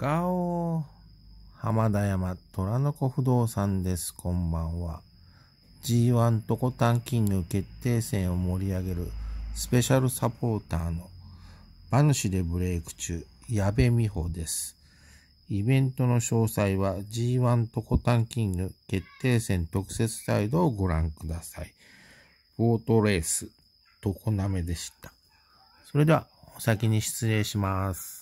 ガオー浜田山虎の子不動産です。こんばんは。G1 とこタンキング決定戦を盛り上げるスペシャルサポーターの馬主でブレイク中、矢部美穂です。イベントの詳細は G1 とコタンキング決定戦特設サイトをご覧ください。ボートレース、常滑でした。それでは、お先に失礼します。